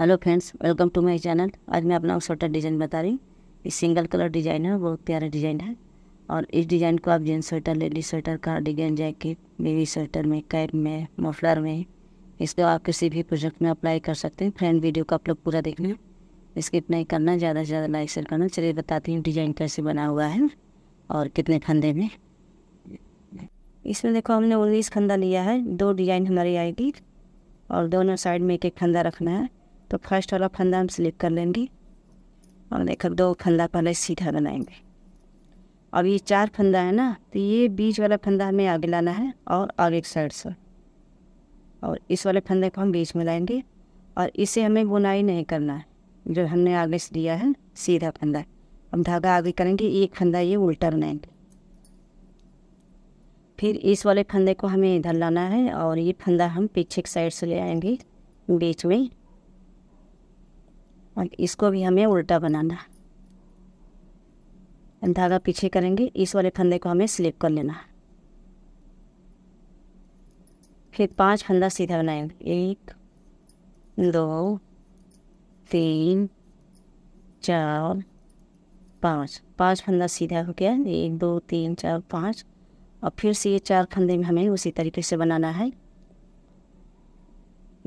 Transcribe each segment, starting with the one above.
hello friends welcome to my channel आज मैं अपना स्वेटर डिज़ाइन बता रही हूँ ये सिंगल कलर डिज़ाइन है बहुत प्यारा डिज़ाइन है और इस डिज़ाइन को आप gents sweater ladies sweater cardigan jacket baby sweater में कैप में मफलर में इसको आप किसी भी प्रोजेक्ट में अप्लाई कर सकते हैं फ्रेंड वीडियो को आप लोग पूरा देखना स्किप नहीं करना ज़्यादा से ज़्यादा लाइक शेयर करना चलिए बताती हूँ डिज़ाइन कैसे बना हुआ है और कितने फंदे में इसमें देखो हमने उन्नीस खंदा लिया है दो डिज़ाइन हमारी आएगी और दोनों साइड में एक एक खंदा रखना है तो फर्स्ट वाला फंदा हम स्लिप कर लेंगे और एक दो फंदा पहले सीधा बनाएंगे अब ये चार फंदा है ना तो ये बीच वाला फंदा हमें आगे लाना है और आगे साइड से और इस वाले फंदे को हम बीच में लाएंगे और इसे हमें बुनाई नहीं करना है जो हमने आगे से लिया है सीधा फंदा हम धागा आगे करेंगे एक फंदा ये उल्टा बनाएंगे फिर इस वाले फंदे को हमें इधर लाना है और ये फंदा हम पीछे के साइड से ले आएंगे बीच में और इसको भी हमें उल्टा बनाना है धागा पीछे करेंगे इस वाले फंदे को हमें स्लिप कर लेना है फिर पांच फंदा सीधा बनाएंगे एक दो तीन चार पाँच पाँच फंदा सीधा हो गया एक दो तीन चार पाँच और फिर से ये चार फंदे में हमें उसी तरीके से बनाना है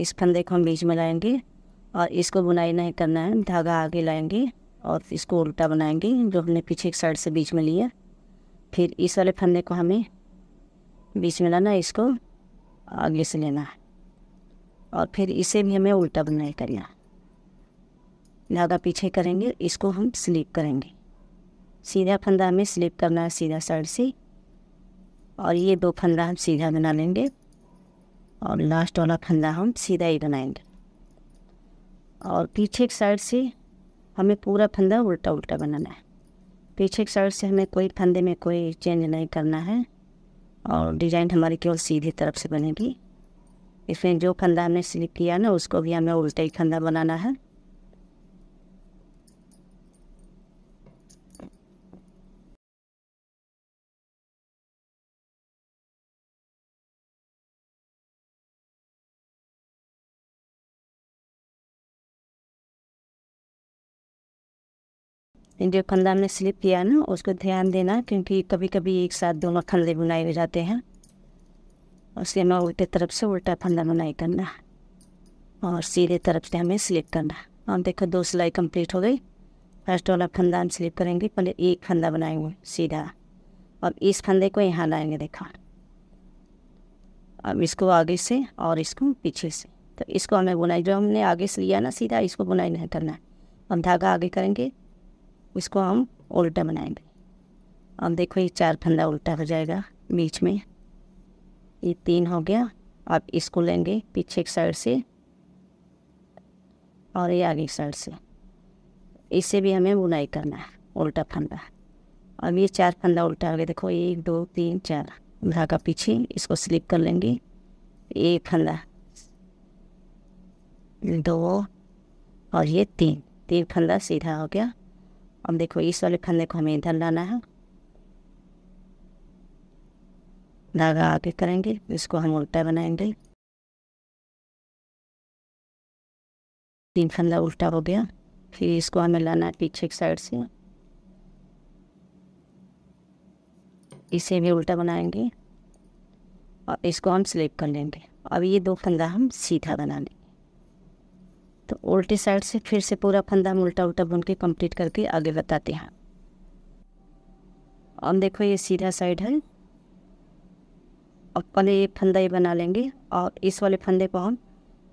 इस फंदे को हम बीच में लाएंगे और इसको बुनाई नहीं करना है धागा आगे लाएंगे और इसको उल्टा बनाएंगे जो हमने पीछे एक साइड से बीच में लिया फिर इस वाले फंदे को हमें बीच में लाना है इसको आगे से लेना है और फिर इसे भी हमें उल्टा बुनाई करना धागा पीछे करेंगे इसको हम स्लिप करेंगे सीधा फंदा हमें स्लिप करना है सीधा साइड से और ये दो फंदा हम सीधा बना लेंगे और लास्ट वाला फंदा हम सीधा ही बनाएंगे और पीछे की साइड से हमें पूरा फंदा उल्टा उल्टा बनाना है पीछे की साइड से हमें कोई फंदे में कोई चेंज नहीं करना है और डिजाइन हमारी केवल सीधी तरफ से बनेगी इसमें जो फंदा हमने स्लिप किया ना उसको भी हमें उल्टा ही फंदा बनाना है जो फंदा हमने स्लिप किया ना उसको ध्यान देना क्योंकि कभी कभी एक साथ दोनों फंदे बुनाए हो जाते हैं उसके हमें उल्टे तरफ से उल्टा फंदा बुनाई करना और सीधे तरफ से हमें स्लिप करना और देखो दो सिलाई कंप्लीट हो गई फर्स्ट वाला फंदा हम स्लिप करेंगे पहले एक फंदा बनाएंगे सीधा और इस फंदे को यहाँ लाएंगे देखा अब इसको आगे से और इसको पीछे से तो इसको हमें बुनाई जो हमने आगे से लिया ना सीधा इसको बुनाई नहीं करना हम धागा आगे करेंगे इसको हम उल्टा बनाएंगे अब देखो ये चार फंदा उल्टा हो जाएगा बीच में ये तीन हो गया अब इसको लेंगे पीछे एक साइड से और ये आगे साइड से इसे भी हमें बुनाई करना है उल्टा फंदा अब ये चार फंदा उल्टा हो गया देखो एक दो तीन चार धागा पीछे इसको स्लिप कर लेंगे एक फंदा दो और ये तीन तीन फंदा सीधा हो गया अब देखो इस वाले फंदे को हमें इधर लाना है धागा आगे करेंगे इसको हम उल्टा बनाएंगे तीन फंदा उल्टा हो गया फिर इसको हमें लाना है पीछे की साइड से इसे भी उल्टा बनाएंगे और इसको हम स्लिप कर लेंगे अब ये दो फंदा हम सीधा बना लेंगे तो उल्टी साइड से फिर से पूरा फंदा हम उल्टा उल्टा बुन के कंप्लीट करके आगे बताते हैं अब देखो ये सीधा साइड है और पहले ये फंदा ही बना लेंगे और इस वाले फंदे को हम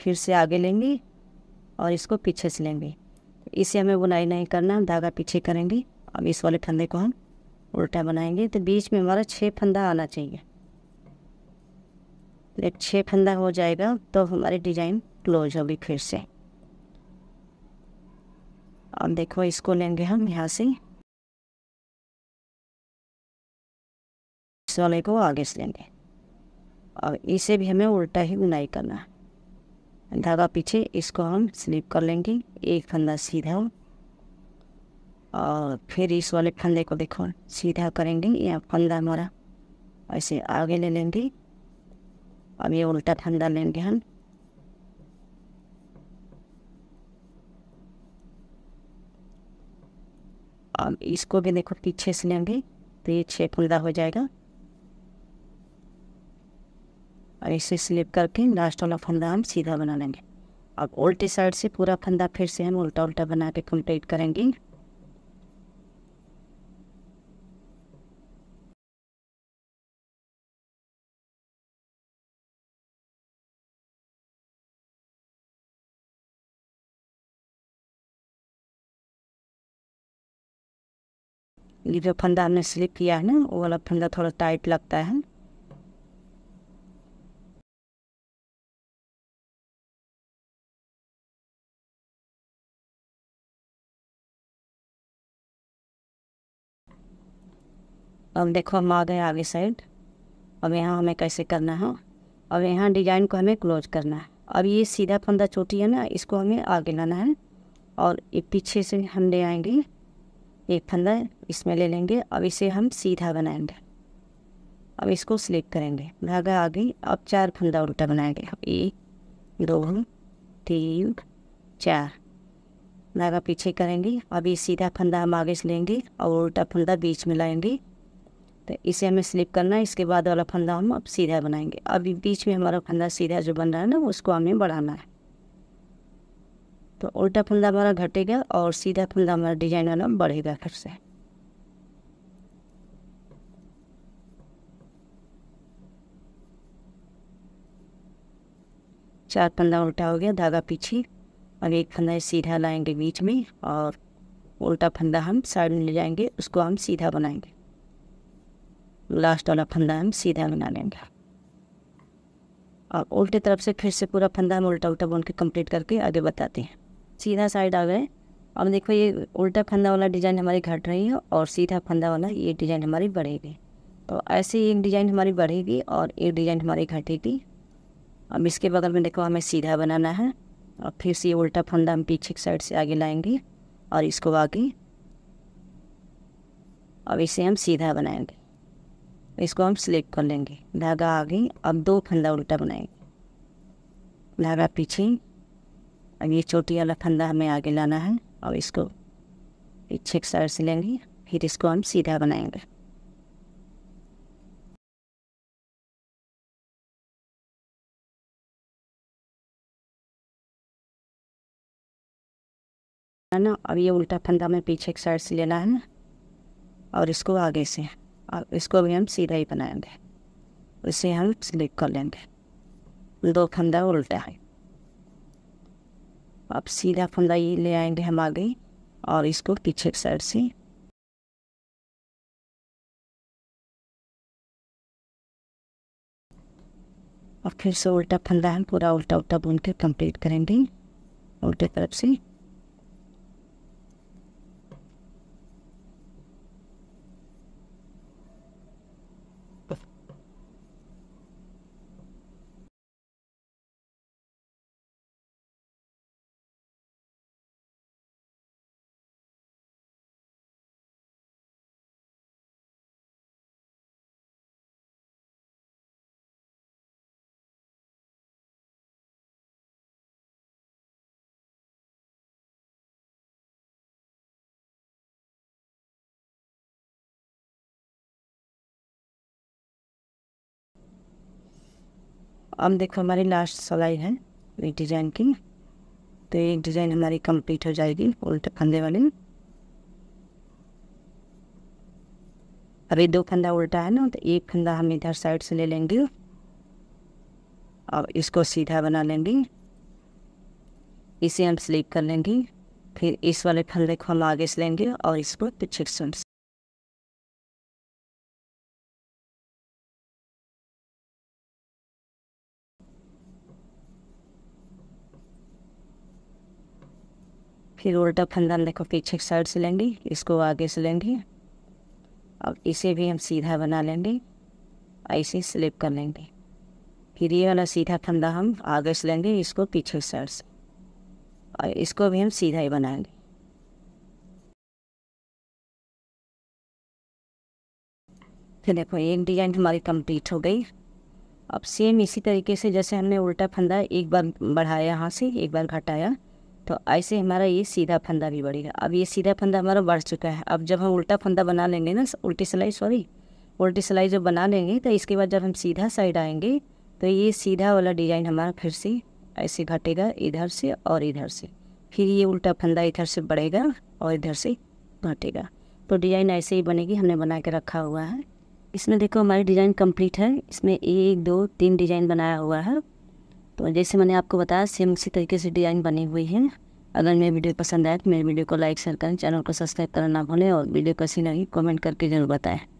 फिर से आगे लेंगे और इसको पीछे से लेंगे इसे हमें बुनाई नहीं करना हम धागा पीछे करेंगे अब इस वाले फंदे को हम उल्टा बनाएंगे तो बीच में हमारा छः फंदा आना चाहिए छः फंदा हो जाएगा तो हमारी डिज़ाइन क्लोज होगी फिर से अब देखो इसको लेंगे हम यहाँ से इस वाले को आगे से लेंगे और इसे भी हमें उल्टा ही बुनाई करना है धागा पीछे इसको हम स्लिप कर लेंगे एक फंदा सीधा और फिर इस वाले फंदे को देखो सीधा करेंगे या फंदा हमारा ऐसे आगे ले लेंगे अब ये उल्टा फंदा लेंगे हम अब इसको भी देखो पीछे से लेंगे तो ये छः फुलदा हो जाएगा और इसे स्लिप करके लास्ट वाला फंदा हम सीधा बना लेंगे अब उल्टी साइड से पूरा फंदा फिर से हम उल्टा उल्टा बना के कंप्लीट करेंगे जो फंदा हमने स्लिप किया है ना वो वाला फंदा थोड़ा टाइट लगता है अब देखो हम आ गए आगे साइड अब यहाँ हमें कैसे करना है अब यहाँ डिजाइन को हमें क्लोज करना है अब ये सीधा फंदा चोटी है ना इसको हमें आगे लाना है और ये पीछे से हम ले आएंगे एक फंदा इसमें ले लेंगे अब इसे हम सीधा बनाएंगे अब इसको स्लिप करेंगे धागा आ गई अब चार फंदा उल्टा बनाएंगे एक दो तीन चार धागा पीछे करेंगे अभी सीधा फंदा हम आगे से लेंगे और उल्टा फंदा बीच में लाएंगे तो इसे हमें स्लिप करना है इसके बाद वाला फंदा हम अब सीधा बनाएंगे अभी बीच में हमारा फंदा सीधा जो बन रहा है ना उसको हमें बढ़ाना है तो उल्टा फंदा हमारा घटेगा और सीधा फंदा हमारा डिजाइन वाला बढ़ेगा फिर से चार फंदा उल्टा हो गया धागा पीछे और एक फंदा सीधा लाएंगे बीच में और उल्टा फंदा हम साइड में ले जाएंगे उसको हम सीधा बनाएंगे लास्ट वाला फंदा हम सीधा बना लेंगे और उल्टे तरफ से फिर से पूरा फंदा हम उल्टा उल्टा बुन के कंप्लीट करके आगे बताते हैं सीधा साइड आ गए अब देखो ये उल्टा फंदा वाला डिज़ाइन हमारी घट रही है और सीधा फंदा वाला ये डिज़ाइन हमारी बढ़ेगी तो ऐसे ही एक डिज़ाइन हमारी बढ़ेगी और एक डिज़ाइन हमारी घटेगी अब इसके बगल में देखो हमें सीधा बनाना है और फिर से ये उल्टा फंदा हम पीछे की साइड से आगे लाएंगे और इसको आगे अब इसे हम सीधा बनाएंगे इसको हम स्लिप कर लेंगे धागा आगे अब दो फंदा उल्टा बनाएंगे धागा पीछे अब ये छोटी वाला फंदा हमें आगे लाना है और इसको पीछे एक साइड से लेंगे फिर इसको हम सीधा बनाएंगे है ना अब ये उल्टा फंदा हमें पीछे एक साइड से लेना है ना और इसको आगे से और इसको भी हम सीधा ही बनाएंगे उसे हम स्लिप कर लेंगे दो फंदा उल्टा है अब सीधा फंदा ये ले आएंगे हम आगे और इसको पीछे साइड से और फिर से उल्टा फंदा हम पूरा उल्टा उल्टा बुन के कम्प्लीट करेंगे उल्टे तरफ से अब देखो हमारी लास्ट सलाई है एक डिज़ाइन की तो ये डिज़ाइन हमारी कंप्लीट हो जाएगी उल्टे फंदे वाली अभी दो फंदा उल्टा है ना तो एक फंदा हम इधर साइड से ले लेंगे और इसको सीधा बना लेंगे इसे हम स्लीप कर लेंगे फिर इस वाले फंदे को हम आगे से लेंगे और इसको पीछे से फिर उल्टा फंदा देखो पीछे साइड से लेंगे इसको आगे से लेंगे अब इसे भी हम सीधा बना लेंगे ऐसे स्लिप कर लेंगे फिर ये वाला सीधा फंदा हम आगे से लेंगे इसको पीछे साइड से और इसको भी हम सीधा ही बनाएंगे फिर देखो एक डिजाइन हमारी कंप्लीट हो गई अब सेम इसी तरीके से जैसे हमने उल्टा फंदा एक बार बढ़ाया यहाँ से एक बार घटाया तो ऐसे हमारा ये सीधा फंदा भी बढ़ेगा अब ये सीधा फंदा हमारा बढ़ चुका है अब जब हम उल्टा फंदा बना लेंगे ना उल्टी सिलाई सॉरी उल्टी सिलाई जब बना लेंगे तो इसके बाद जब हम सीधा साइड आएंगे तो ये सीधा वाला डिज़ाइन हमारा फिर से ऐसे घटेगा इधर से और इधर से फिर ये उल्टा फंदा इधर से बढ़ेगा और इधर से घटेगा तो डिज़ाइन ऐसे ही बनेगी हमने बना के रखा हुआ है इसमें देखो हमारी डिज़ाइन कंप्लीट है इसमें एक दो तीन डिज़ाइन बनाया हुआ है तो जैसे मैंने आपको बताया सेम उसी तरीके से डिज़ाइन बनी हुई है अगर मेरी वीडियो पसंद आए तो मेरी वीडियो को लाइक शेयर करें चैनल को सब्सक्राइब करना ना भूलें और वीडियो कैसी लगी कमेंट करके जरूर बताएं